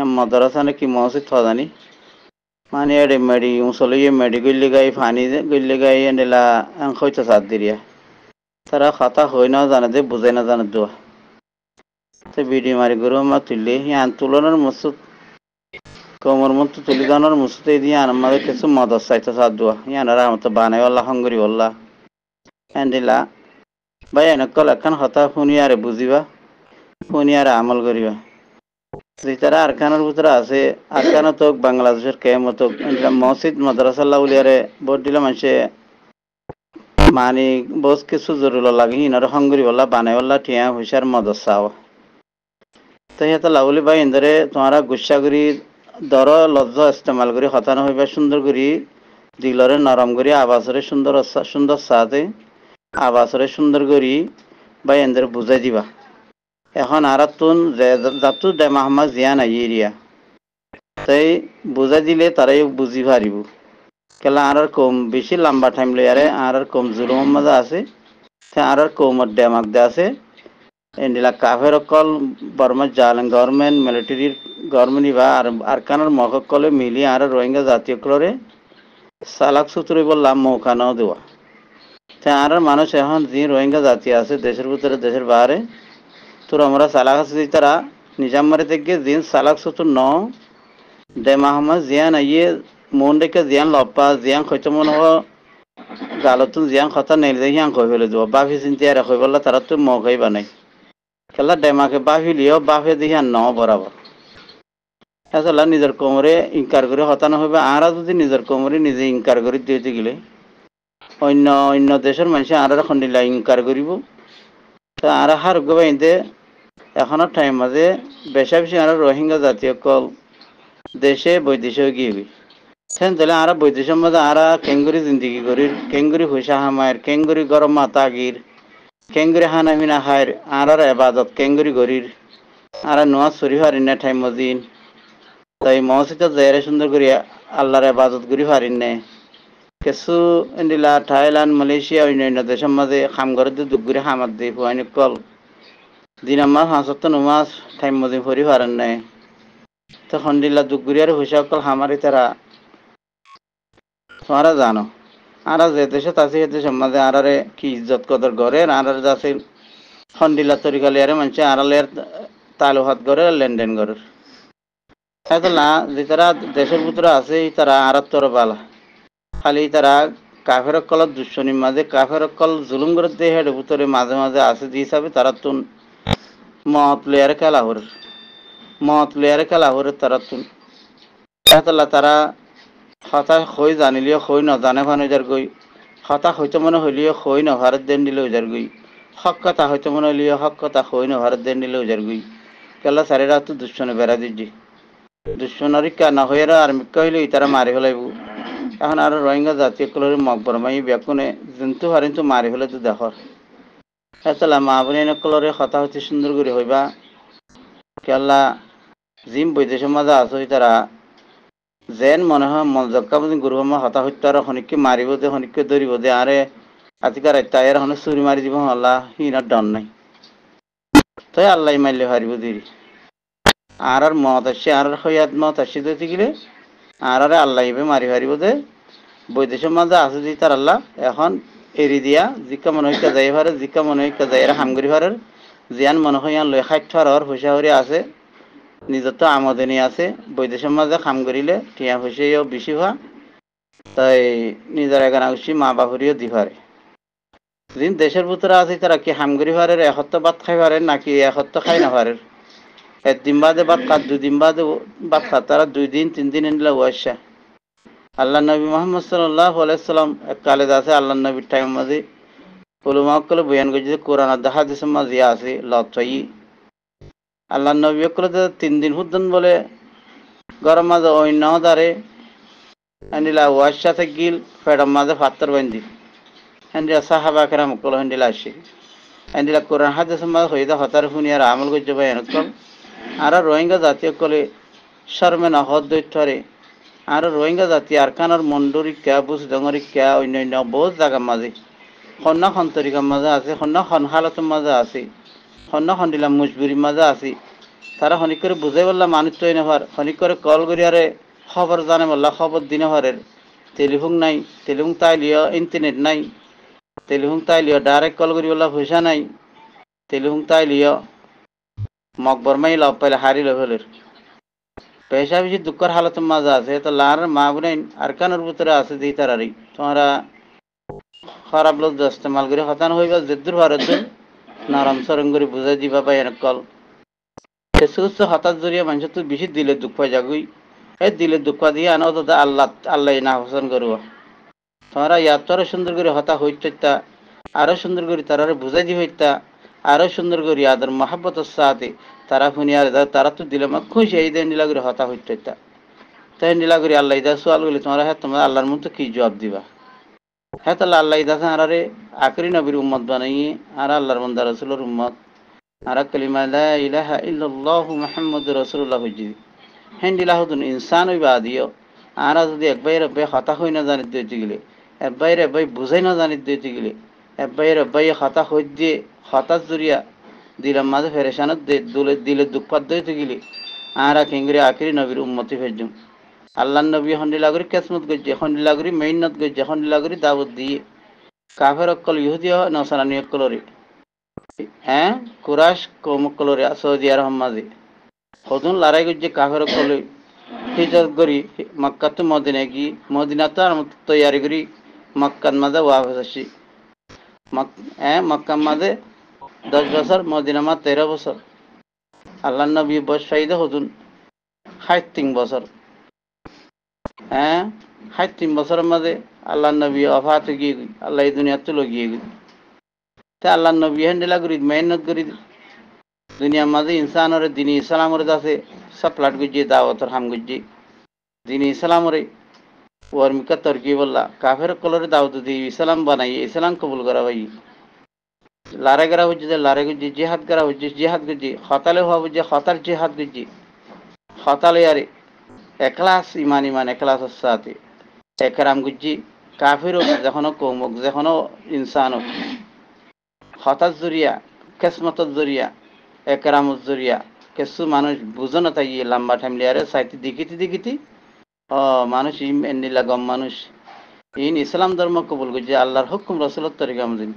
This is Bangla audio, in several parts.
यम मदरसा ने की मौसी था दानी मानी মেডি मेरी मुसलो ये मेरी गुल्ली गई फानी दे गुल्ली गई ये তারা খাতা হই না জানে দে বুঝাই না জানে দোয়া তো বিডি মারি গুরু মা তুললে ইয়ান তুলনার মসুদ কোমর মত তুলি দানোর মুসুদে দিয়ে আন আমাদের কিছু মদত চাইতে সাত দোয়া ইয়ান আর আমার তো বানাই আল্লাহ হঙ্গরি আল্লাহ এনেলা ভাই এনেকল এখন হতা শুনি আর বুঝিবা শুনি আর আমল করিবা ভিতরে আছে তো বাংলাদেশের মসজিদ মাদ্রাসাল্লাহ উলিয়ারে ভোট দিলে মানুষে মানে বস কিছু লাগে ইনার বানাই মদসাও তো লাউলি ভাই ইন্দরে তোমারা গুসা করি দর লজ্জা ইস্তেমাল করি হতানো হইবা সুন্দর করি দিলরে নরম করি আবাসরে সুন্দর সুন্দর সাথে আবাসরে সুন্দর করি বা এন্দরে বুঝাই দিবা এখন আরাতুন জাতু দে জিয়া নাই এরিয়া তাই বুঝা দিলে তারাই বুঝি পারিব কেলা আর কম বেশি লম্বা টাইম লই আরে আর কম জুলুম মজা আছে আর কম ডেমাক দে আছে এন্ডিলা কাফের অকল বর্মা জালেন গভর্নমেন্ট মিলিটারির গভর্নমেন্ট বা আর আরকানের মহকলে মিলি আর রোহিঙ্গা জাতীয় কলরে সালাক সূত্রই বললাম মৌকানাও দেওয়া তা আর মানুষ এখন যে রোহিঙ্গা জাতি আছে দেশের ভিতরে দেশের বাইরে তোর আমরা সালাক আছি তারা নিজামারে থেকে জিন সালাক সুতু ন দে মাহমা জিয়ান আইয়ে মন রেখে জিয়ান লপা জিয়ান খৈত মন হ গালতুন জিয়ান খতা নেই দে হিয়াং কই ফেলে দিব বাফি চিন্তি আর কই বললা তারা তুই মগাই বানাই খেলা ডেমাকে বাফি লিও বাফে দি হিয়ান ন বরাবর আসলে নিজের কোমরে ইনকার করে হতানো হবে আরা যদি নিজের কোমরে নিজে ইনকার করে দিতে গেলে অন্য অন্য দেশের মানুষে আরা খন্ডিলা ইনকার করিব তা আরা হার গোবাইতে এখনো টাইম মাঝে বেশা বেশি আর রোহিঙ্গা জাতীয় কল দেশে বৈদেশে গিয়ে সেন তাহলে আর বৈদেশের মধ্যে আর কেঙ্গুরি জিন্দিগি করির কেঙ্গুরি হুইসা হামায়ের কেঙ্গুরি গরম মাতা গির কেঙ্গুরি হানামিনা হায়ের আর আর এবাদত কেঙ্গুরি গরির আর নোয়া সরি হারিন না ঠাই মজিন তাই মহসিত জয়ের সুন্দর করি আল্লাহর এবাদত গুরি হারিন নে কিছু ইন্ডিলা থাইল্যান্ড মালয়েশিয়া অন্যান্য দেশের মাঝে খাম করে দুগুরি হামাত দিয়ে হুয়াইনি কল দিনাম্মা হাঁসত নুমাজ মদি ভরি পারেন নাই তখন দুগুরিয়ার হামারি তারা জানো আর যে দেশে তাসি হেতে আরারে কি ইজ্জত কদর করে আর আরে মানুষে করে লেনদেন করে না যে তারা দেশের আছে তারা আরাত্তর বালা খালি তারা কাফের কল দুশ্মনীর মাঝে কাফের কল জুলুম করে দেহের ভিতরে মাঝে মাঝে আছে যে হিসাবে তারা তুন മാത്ലു ഇറക്കാല അവർ മാത്ലു ഇറക്കാല അവർ തരത്തു അതല്ലാ തറ হতা হৈ জানিলেও হৈ নজানে ভান ওজাৰ গৈ হতা হৈতো মানে হলিও হৈ নভাৰত দেন দিলে ওজাৰ গৈ সক কথা হৈতো মানে হলিও সক কথা হৈ নভাৰত দেন দিলে ওজাৰ গৈ কেলা চাৰি ৰাতটো দুশ্মনে বেৰা দি দি দুশ্মনৰ কা নহয় আৰু আৰু মিক্ষ হলিও ইতাৰা মাৰিব লাগিব এখন আৰু ৰোহিংগা জাতীয় কলৰ মগ বৰমাই ব্যাকুনে যোনটো হাৰিনটো মাৰি হ'লেতো দেশৰ এতলা মা বোন কথা হচ্ছে সুন্দর করে হইবা কেলা জিম বৈদ্য তারা যেন মনে হয় মন বুঝি গুরু মা হতা আর হনিককে মারিব হনিককে ধরিব আরে আজিকার হনে চুরি মারি দিব হল্লা হিনার ডন নাই তই আল্লাহ মাইলে হারিব দিরি আর আর মত আসছে আর হইয়াত মত আসছে দিতে গেলে আর আর আল্লাহ মারি হারিব দে বৈদেশ মাঝে আছে দি তার আল্লাহ এখন এরি দিয়া জিকা মনে যাই ভারে জিকা মনে হইকা যাই এর হামগুরি ভারের জিয়ান মনে হইয়ান লই ষাট হর আছে নিজত আমদনি আছে বৈদেশের মাঝে কাম করিলে টিয়া পয়সাও বেশি হওয়া তাই নিজের এগান আগুছি মা বাবুরিও দি পারে দিন দেশের ভিতরে আছে তারা কি হামগুড়ি ভারের এক হত্য ভাত খাই পারে নাকি এক হত্য খাই না পারে এক দিন বাদে ভাত খাত দুদিন বাদে ভাত খাত তারা দুই দিন তিন দিন এনলে আল্লাহ নবী মোহাম্মদ সাল্লাহ আলাইসাল্লাম এক কালেজ আছে আল্লাহ নবীর টাইম মাঝে পুলুমাকলে বয়ান করছে কোরআন আদা হাদিস মাঝে আছে লতই আল্লাহ নবী অকলে তিন দিন হুদ্দন বলে গরম মাঝে অন্য দারে হ্যান্ডিলা ওয়ার সাথে গিল ফেডম মাঝে ফাত্তর বান্দি হ্যান্ডিলা সাহাবা কেরাম কল হ্যান্ডিলা আসে হ্যান্ডিলা কোরআন হাদিস মাঝে হইদা হতার শুনি আর আমল করছে বয়ান কল আর রোহিঙ্গা জাতীয় কলে শর্মে না আৰু ৰোহিংগা জাতি আৰকানৰ মণ্ডৰিকা বুজ ডঙৰিকা অন্যান্য বহুত জাগাৰ মাজে সন্না সন্তৰিকাৰ মাজে আছে সন্না সনশালতৰ মাজে আছে সন্না সন্দিলা মজবুৰিৰ মাজে আছে তারা হনিক করে বুঝাই বললাম মানুষ তো এনে করে কল করি আরে খবর জানে বললা খবর দিনে হরের টেলিফোন নাই টেলিফোন তাই লিও ইন্টারনেট নাই টেলিফোন তাই লিও ডাইরেক্ট কল করি বললা পয়সা নাই টেলিফোন তাই লিও মকবর মাই লাভ পাইলে হারি লভেলের পেশা যে দুঃখর হালত মাঝে আছে তো লার মা আর আরকানোর ভিতরে আছে তার আর তোমরা খারাপ লোক ইস্তেমাল করে হতান গেল যেদুর ভারত নরম সরম করে বুঝাই দিবা বা এনেকল শেষ জড়িয়ে মানুষ তো বেশি দিলে দুঃখ জাগুই এই দিলে দুঃখ দিয়ে আনো তো আল্লাহ আল্লাহ না হোসেন করবো তোমরা ইয়াত আরো সুন্দর করে হতা হইতা আরো সুন্দর করে তারা বুঝাই দি হইতা আরো সুন্দর করে আদর মহাব্বতের সাথে তারা হুনিয়ার তারা তো দিলে মা খুশি এই দেয় নীলাগুড়ি হতা হইতে তাই নীলাগুড়ি আল্লাহ সোয়াল গেলে তোমরা হ্যাঁ তোমার আল্লাহর মতো কি জবাব দিবা হ্যাঁ তাহলে আল্লাহ দাস আরারে আকরি নবীর উম্মত বানাইয়ে আর আল্লাহর মন্দা রসুলের উম্মত আর কলিমা ইলাহা ইল্লাল্লাহ মুহাম্মদ রসুল্লাহ হইজি হ্যাঁ নীলাহুদ্দিন ইনসান হইবা দিও আর যদি একবাই রব্বাই হতা হই না জানিত দিয়ে গেলে একবাই রব্বাই বুঝাই না জানিত দিয়ে গেলে একবাই রব্বাই হতা হই দিয়ে হতাশ জুড়িয়া দিলাম মাঝে ফেরেশান দুলে দিলে দুঃখ দইতে গেলি আরা কেঙ্গুরি আখিরি নবীর উন্মতি ফেজুম আল্লাহ নবী হন্ডিলাগুরি কেসমত গজ্জে হন্ডিলাগুরি মেইনত গজ্জে হন্ডিলাগুরি দাবত দিয়ে কাফের অক্কল ইহুদি নসারানি অক্কলরি হ্যাঁ কুরাশ কৌমকলরে সৌদি আর হম্মাদে হজুন লড়াই গজ্জে কাফের অক্কল হিজত করি মক্কা তো মদিনে গি মদিনাতে আর তৈয়ারি করি মক্কান মাদে ওয়াফেস আসি মক হ্যাঁ মক্কান মাদে দশ বছর মদিনামা তেরো বছর আল্লাহ নবী বয়স শাহিদ হতুন তিন বছর হ্যাঁ তিন বছরের মাঝে আল্লাহ নবী অফাত গিয়ে গই আল্লাহ এই দুনিয়া তুলে গিয়ে গই তা আল্লাহ নবী হেন্ডেলা করি মেহনত করি দুনিয়ার মাঝে ইনসানরে দিনী ইসলামরে দাসে সাপ্লাট গুজিয়ে দাওয়াতর হাম গুজি দিনী ইসলামরে ওর মিকা তর্কি বললা কাফের কলরে দাওয়াত দিয়ে ইসলাম বানাই ইসলাম কবুল করা ভাই লারেগেরা হচ্ছে লারে গুজি জিহাদ করা হচ্ছে জিহাদ গুজি হতালে হওয়া হচ্ছে হতাল জিহাদ গুজি হতালে আরে একলাস ইমান ইমান একলাস সাথে একরাম গুজি কাফির হোক যখন কৌম হোক যেখনো ইনসান হোক হতার জরিয়া কেসমতর জরিয়া একরাম জরিয়া কিছু মানুষ বুঝো না তাই ইয়ে লম্বা ঠামলি আরে সাইতে দেখিতে দেখিতে ও মানুষ ইম এন্ডিলা গম মানুষ ইন ইসলাম ধর্ম কবুল করছে আল্লাহর হুকুম রসুলত তরিকা মজিন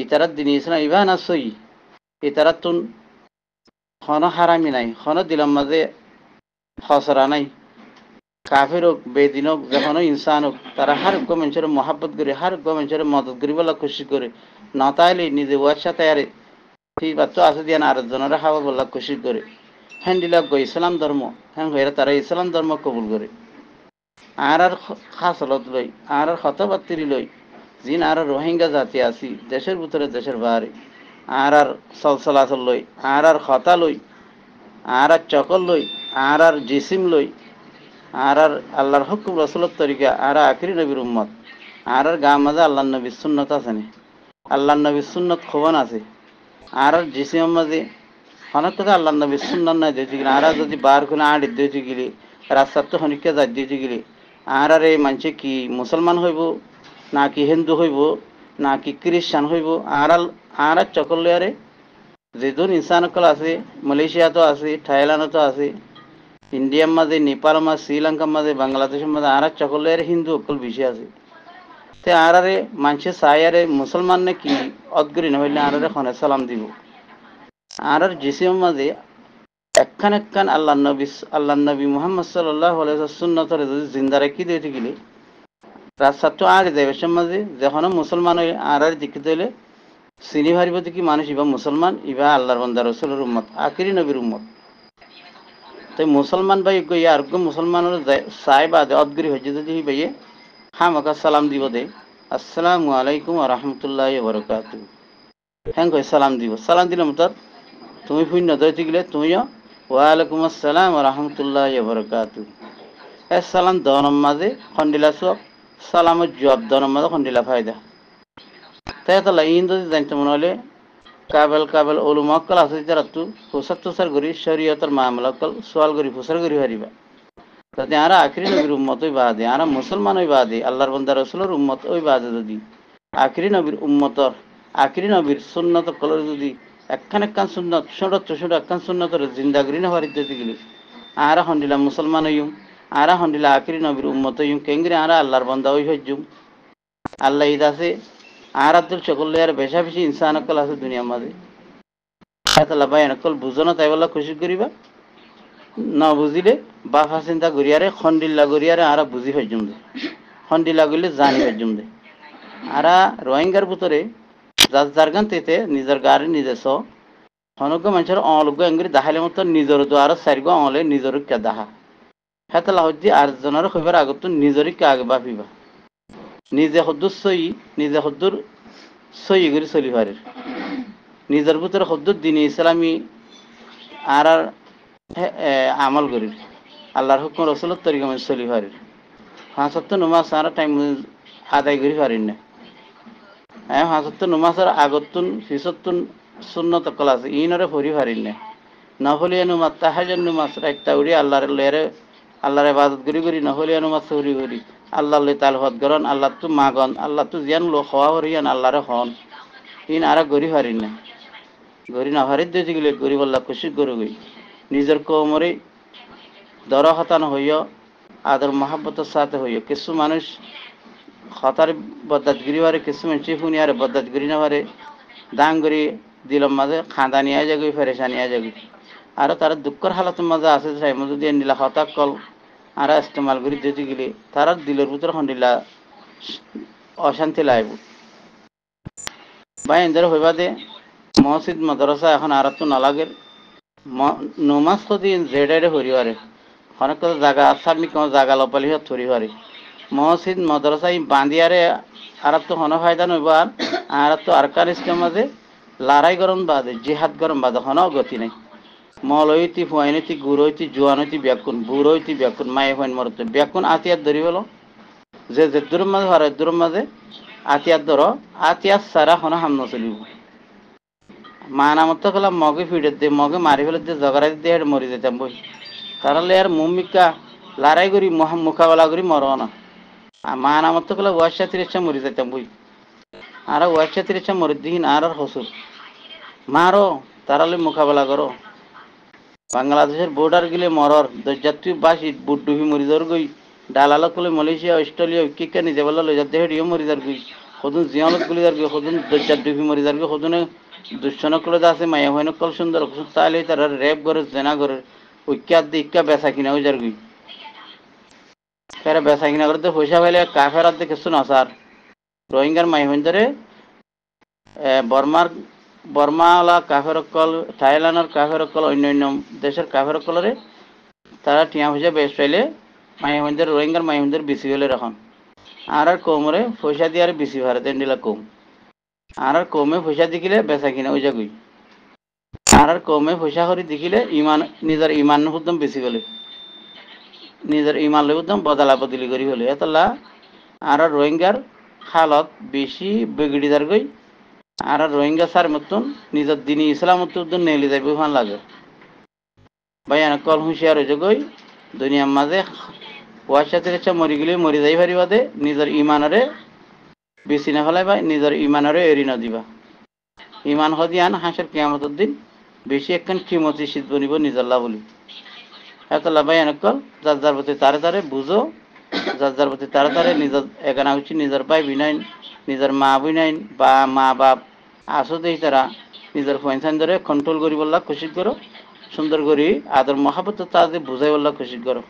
ইতারাত দিনিয়েছেন ইভা না সই ইতারাত তুন হন হারামি নাই হন দিলাম মাঝে হসরা নাই কাফির হোক বেদিন হোক যখন ইনসান হোক তারা হার গো মানুষের মহাব্বত করে হার গো মদত করি বলা খুশি করে না তাহলে নিজে ওয়ারসা তৈরি ঠিক বাচ্চা আছে দিয়ে আর জনের হাওয়া বলা খুশি করে হ্যাঁ দিলা গো ইসলাম ধর্ম হ্যাঁ হয়ে তারা ইসলাম ধর্ম কবুল করে আর আর খাস লই আর আর হতবাত্তিরি লই যিন আর রোহিঙ্গা জাতি আছি দেশের ভিতরে দেশের বাহারে আর আর চলাচল লই আর আর খতা লই আর আর চকল লই আর আর জিসিম লই আর আর আল্লাহর হকুম রসুলত তরিকা আর আকরি নবীর উম্মত আর আর গা মাঝে আল্লাহ নবীর সুন্নত আছে নি আল্লাহ নবীর সুন্নত খোবন আছে আর আর জিসিম মাঝে অনেক কথা আল্লাহ নবীর সুন্নত নাই দিয়েছি কিনা আর যদি বার কোনো আড়ি দিয়েছি গেলি রাস্তার তো হনিকা যাই দিয়েছি গেলি আর আর এই মানুষে কি মুসলমান হইব না কি হিন্দু হইব কি খ্রিস্টান হইব আরাল যে দুন ইনসান ইনসানকল আছে মালয়েশিয়াতো আছে থাইল্যান্ডতো আছে ইন্ডিয়ার মাঝে নেপাল মাঝে শ্রীলঙ্কার মাঝে বাংলাদেশের মাঝে চকল চকলিয়ারে হিন্দু অকল বেশি আছে তে আরারে মানুষে সায়ারে মুসলমান নে কি অদগরি নহইলে আরারে খনে সালাম দিব আরার জিসিমের মাঝে একখান একখান আল্লাহ নবী আল্লাহ নবী মোহাম্মদ সাল্লাহ সুন্নতরে যদি জিন্দা কি দিয়ে থাকিলে রাস্তাটো আগে যাইবে মাঝে যখন মুসলমান হইলে আর আর জিকিত হইলে চিনি ভারিব দেখি মানুষ ইবা মুসলমান ইবা আল্লাহর বন্দার রসুলের উম্মত আকিরি নবীর উম্মত তাই মুসলমান ভাই গই আর মুসলমানের সাই বা অদগরি হয়ে যদি ভাইয়ে হামাকা সালাম দিব দে আসসালামু আলাইকুম আ রহমতুল্লাহ বরকাত হ্যাঁ কই সালাম দিব সালাম দিলাম তোর তুমি শূন্য ধরতে গেলে তুমিও ওয়ালাইকুম আসসালাম আ রহমতুল্লাহ বরকাত এ সালাম দনম মাঝে খন্ডিলা চক সালামের জবাব দেওয়ার মধ্যে খন্ডিলা ডিলা ফায়দা তাই তালা ইন যদি জানতে মনে হলে কাবেল কাবেল ওলু মক্কল আছে যারা তু প্রসার তুষার করি শরীয়তর মামলাকল সোয়াল করি প্রসার করি হারিবা তাতে আর আখিরি নবীর উম্মত ওই বাদে আর মুসলমান ওই বাদে আল্লাহর বন্দার রসুলের উম্মত ওই বাদে যদি আখিরি নবীর উম্মতর আখিরি নবীর সুন্নত কলর যদি একখান একখান সুন্নত ছোট ছোট একখান সুন্নতর জিন্দাগরি করি না হারিতে গেলি হন্ডিলা মুসলমান হইম আরা হন্ডিলা আখিরি নবীর উম্মত ইউ কেঙ্গিরে আরা আল্লাহর বন্দা ওই হজ্জুম আল্লাহ ঈদ আছে আর আব্দুল সকল আর বেশা বেশি ইনসান অকল আছে দুনিয়ার মাঝে তালা ভাই অকল বুঝো না তাই বলা খুশি করিবা না বুঝিলে বাফা চিন্তা করিয়ারে খন্ডিল্লা করিয়ারে আরা বুঝি হজ্জুম দে খন্ডিল্লা গড়িলে জানি হজ্জুম দে আরা রোহিঙ্গার ভিতরে যার গান তেতে নিজের গাড়ি নিজে স মানুষের অনলজ্ঞ এঙ্গুরি দাহাইলে মতো নিজের তো আরো চারিগ অনলে নিজের কে দাহা হেতলা হজ্জি আর জনের কইবার আগত নিজরিকে আগে বাপিবা নিজে সদ্দুর সই নিজে সদ্দুর সই করে চলি পারির নিজের ভিতরে সদ্দুর দিন ইসলামী আর আর আমল করির আল্লাহর হুকুম রসুলের তরিকা মানে চলি পারির পাঁচ সপ্তাহ নমাজ আর টাইম আদায় করি পারির না হ্যাঁ পাঁচ সপ্তাহ নমাজের আগতুন পিছতুন শূন্যত কল আছে ইনরে ভরি পারির না নহলিয়ে নুমাজ তাহাজের নুমাজ রাইত উড়ি আল্লাহর লয়ের আল্লাহর ইবাদত করি করি নহলি অনুমাত হরি করি আল্লাহ তাল হত গরন আল্লাহ তো মাগন আল্লাহ তো জিয়ান লো হওয়া হরিয়ান আল্লাহরে হন ইন আর গরি হারি না গরি না হারি দিয়ে গেলে গরিব আল্লাহ খুশি গরু গই নিজের কোমরে দর হতান হইয় আদর মহাব্বতের সাথে হইয় কিছু মানুষ হতার বদাত গিরি হারে কিছু মানুষ শুনিয়ারে বদাত গিরি না হারে দাম গরি দিলম মাঝে খাঁদা নিয়ে যাগি ফেরেসা নিয়ে যাগি আৰু তার দুখৰ হালত মাজে আছে চাই মই যদি নিলা হতাক কল আর ইস্তেমাল মালগুড়ি যেতে গেলে তারা দিলের ভিতর খন্ডিলা অশান্তি লাইব বা এদের হইবা দে মসজিদ মাদ্রাসা এখন আর তো নালাগের নমাজ তো দিন জেডাইডে হরিবারে অনেক কত জায়গা আসামি কোনো জায়গা লপালি হরে মসজিদ মাদ্রাসা বাঁধিয়ারে আর তো হন ফায়দা নইব আর আর তো আরকার ইসলাম লড়াই গরম বাদে জিহাদ গরম বাদে হন গতি নাই মল হইতি ফুয়াইন হইতি গুড় হইতি জোয়ান হইতি ব্যাকুন বুড় হইতি ব্যাকুন মায়ে ফুয়াইন মরত ব্যাকুন আতিয়াত ধরি বলো যে যে দূর মাঝে হার দূর মাঝে আতিয়াত ধর আতিয়ার সারা হন হাম নচলিব মা নামত কলা মগে ফিডে দে মগে মারি ফেলে দে জগড়াই দিয়ে মরি যেতাম বই তাহলে আর মুমিকা লড়াই করি মোকাবেলা করি মরব না মা নামত কলা ওয়াশা তিরিশটা মরি যেতাম বই আর ওয়াশা তিরিশটা মরি দিন আর আর হসুর মারো তারালে মোকাবেলা করো বাংলাদেশের বর্ডার গেলে মরর দরজাত্রী বাসি বুড্ডুহি মরিদর গই ডালাল কলে মালয়েশিয়া অস্ট্রেলিয়া কিকা নিজে বলা লজাত দেহে ডিও মরিদার গই জিয়ানত গুলি গুলিদার গই খদুন দরজাত্রী মরিদার গই খদুনে দুশ্চনকল আছে মায়া হয় কল সুন্দর তাহলে তার রেপ করে জেনা করে ঐক্যাত দিয়ে ইক্কা বেচা কিনা উজার গই ফেরে বেসা কিনা করতে পয়সা ভাইলে কাফের আর দেখে শোনা স্যার রোহিঙ্গার মাই হইন ধরে বর্মার বর্মাওয়ালা কাফেরকল থাইল্যান্ডের কাফেরকল অন্য অন্য দেশের কাফেরকলরে তারা ঠিয়া পয়সা বেশ পাইলে মাহিমন্দির রোহিঙ্গার মাহিমন্দির বিসি হলে রাখন আর আর কমরে পয়সা দিয়ে আর বিসি ভারে দেন্ডিলা কম আর আর কমে পয়সা দিকিলে বেচা কিনা ওই জাগুই আর আর কমে পয়সা করে দেখিলে ইমান নিজের ইমান একদম বেশি গেলে নিজের ইমান একদম বদলা বদলি করি হলে এতলা আর রোহিঙ্গার হালত বেশি বেগড়ি গই আর রোহিঙ্গা মতন নিজের ইসলাম লাগে ভাই কল হুঁশিয়ার হয়ে দুনিয়ার মাঝে মরি গেলে মরি যাই ভারি বাদে নিজের ইমানরে ফেলাই ভাই নিজের ইমানরে এরি ইমান হদিয়ান হাঁসের কেয়ামতের দিন বেশি একখান কিমতি শীত বনিব নিজল্লা বলি এতলা ভাই কল যার যার প্রতি তারে তারে বুঝো যার যার প্রতি তারে তারে নিজের একানা উচিত নিজের পাই বিনয় নিজের মা বই নাই বা মা বাপ আসতে তারা নিজের ফয়েনসাইন ধরে কন্ট্রোল করি বললা কোশিশ করো সুন্দর করি আদর মহাপত তাদের বুঝাই বললা কোশিশ করো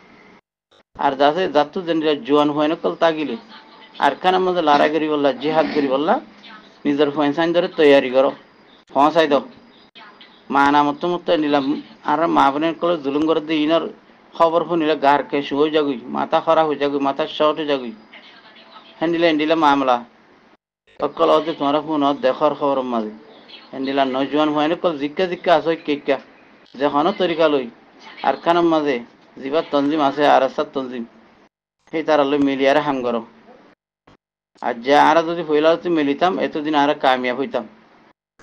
আর যাতে যাত্র জেনারেল জোয়ান হয় না কল তাগিলে আর খান মধ্যে লড়াই করি বললা জিহাদ করি বললা নিজের ফয়েনসাইন ধরে তৈরি করো ফসাই হ্যাঁ, দাও মা না মতো মতো নিলাম আর মা বোনের কলে জুলুম করে দিই ইনার খবর শুনিলে গার কে শুয়ে যাগুই মাথা খরা হয়ে যাগুই মাথা শর্ট হয়ে যাগুই হ্যাঁ নিলে হ্যান্ডিলে মামলা অকল অতি তোমার ফোনত দেশৰ খবৰৰ মাজে এন্দিলা নজোৱান হোৱা এনেকল জিকা জিকা আছে কেকা যে হন তৰিকা লৈ আৰখানৰ মাজে জিবাত তঞ্জিম আছে আর আসার তঞ্জিম সেই তারা লৈ মিলি আর হাম গরম আর যে আরা যদি ফইলালতি মিলিতাম এতদিন আর কামিয়াব হইতাম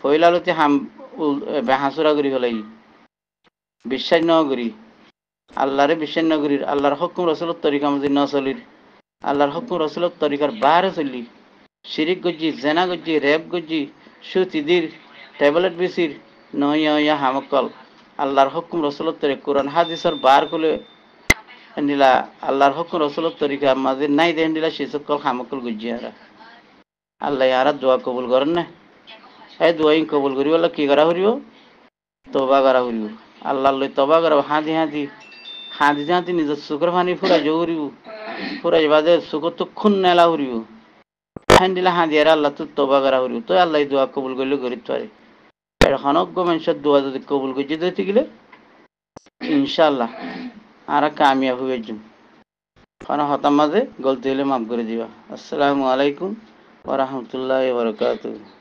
ফইলালতি হাম হাঁসুরা করি হলাই বিশ্বাস নগরী আল্লাহরে বিশ্বাস নগরীর আল্লাহর হকুম রসুলত তরিকা মজির নচলির আল্লাহর হকুম রসুলত তরিকার বাহারে চল্লি শিরিক গজ্জি জেনা গজ্জি রেব গজ্জি সুতিদির ট্যাবলেট বিসির নহইয়া হামকল আল্লাহর হকুম রসুলত্তরে কোরআন হাদিসর বার খুলে নিলা আল্লাহর হকুম রসুলত্তরিকা মাঝে নাই দেন দিলা শিশুকল হামকল গজ্জি আরা আল্লাহ আর দোয়া কবুল করেন না এই দোয়াই কবুল করিব আল্লাহ কি করা হরিব তবা করা হরিব আল্লাহ লই তবা করা হাঁদি হাঁদি হাঁদি হাঁদি নিজের সুখর ফানি ফুরা জৌরিব ফুরা যাবাদে সুখ তো খুন নেলা হরিব হ্যান দিলে হাঁ দিয়ে আল্লাহ তো তোবা করা করি তো আল্লাহ দোয়া কবুল করলে গরিব পারে এখন অজ্ঞ দোয়া যদি কবুল করে দিতে গেলে ইনশাল্লাহ আর কামিয়াব হয়ে যাম কারণ হতাম মাঝে গলতি হলে মাফ করে দিবা আসসালামু আলাইকুম ওরহমতুল্লাহ বরকাত